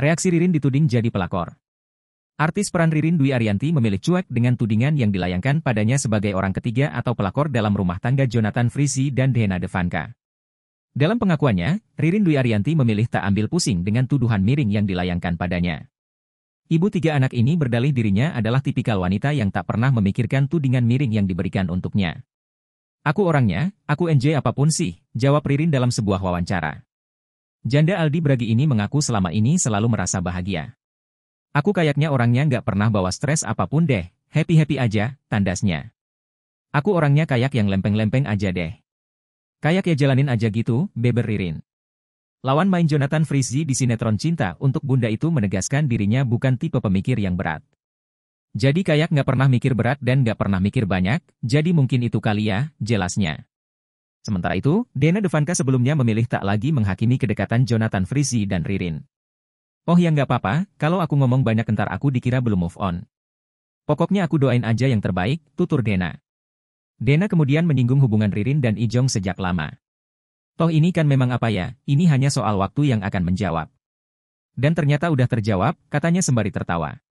Reaksi Ririn dituding jadi pelakor. Artis peran Ririn Dwi Arianti memilih cuek dengan tudingan yang dilayangkan padanya sebagai orang ketiga atau pelakor dalam rumah tangga Jonathan Frizzy dan Dena Devanka. Dalam pengakuannya, Ririn Dwi Arianti memilih tak ambil pusing dengan tuduhan miring yang dilayangkan padanya. Ibu tiga anak ini berdalih dirinya adalah tipikal wanita yang tak pernah memikirkan tudingan miring yang diberikan untuknya. Aku orangnya, aku NJ apapun sih, jawab Ririn dalam sebuah wawancara. Janda Aldi Bragi ini mengaku selama ini selalu merasa bahagia. Aku kayaknya orangnya nggak pernah bawa stres apapun deh, happy-happy aja, tandasnya. Aku orangnya kayak yang lempeng-lempeng aja deh. Kayak ya jalanin aja gitu, beber Ririn. Lawan main Jonathan Frizzy di sinetron Cinta untuk Bunda itu menegaskan dirinya bukan tipe pemikir yang berat. Jadi kayak nggak pernah mikir berat dan nggak pernah mikir banyak, jadi mungkin itu kali ya, jelasnya. Sementara itu, Dena Devanka sebelumnya memilih tak lagi menghakimi kedekatan Jonathan Frizzy dan Ririn. Oh ya nggak apa-apa, kalau aku ngomong banyak entar aku dikira belum move on. Pokoknya aku doain aja yang terbaik, tutur Dena. Dena kemudian menyinggung hubungan Ririn dan Ijong sejak lama. Toh ini kan memang apa ya, ini hanya soal waktu yang akan menjawab. Dan ternyata udah terjawab, katanya sembari tertawa.